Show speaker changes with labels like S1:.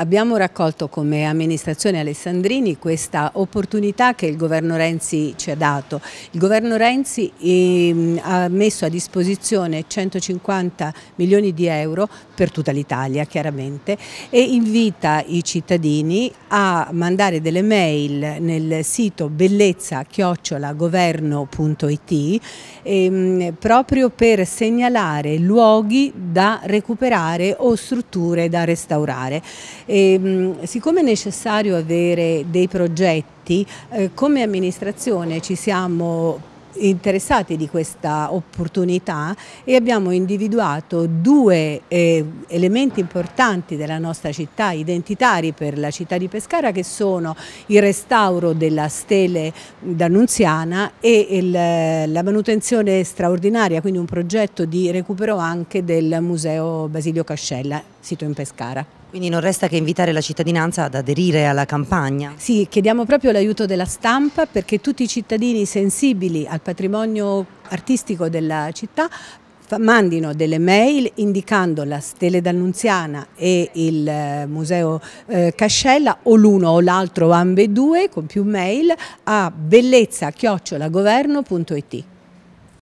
S1: Abbiamo raccolto come amministrazione Alessandrini questa opportunità che il governo Renzi ci ha dato. Il governo Renzi ehm, ha messo a disposizione 150 milioni di euro per tutta l'Italia chiaramente e invita i cittadini a mandare delle mail nel sito bellezza-governo.it ehm, proprio per segnalare luoghi da recuperare o strutture da restaurare. E, ehm, siccome è necessario avere dei progetti, eh, come amministrazione ci siamo interessati di questa opportunità e abbiamo individuato due eh, elementi importanti della nostra città, identitari per la città di Pescara, che sono il restauro della stele d'Annunziana e il, eh, la manutenzione straordinaria, quindi un progetto di recupero anche del Museo Basilio Cascella, sito in Pescara. Quindi non resta che invitare la cittadinanza ad aderire alla campagna? Sì, chiediamo proprio l'aiuto della stampa perché tutti i cittadini sensibili al al patrimonio artistico della città mandino delle mail indicando la Stele d'Annunziana e il eh, Museo eh, Cascella o l'uno o l'altro o ambedue con più mail a bellezza-governo.it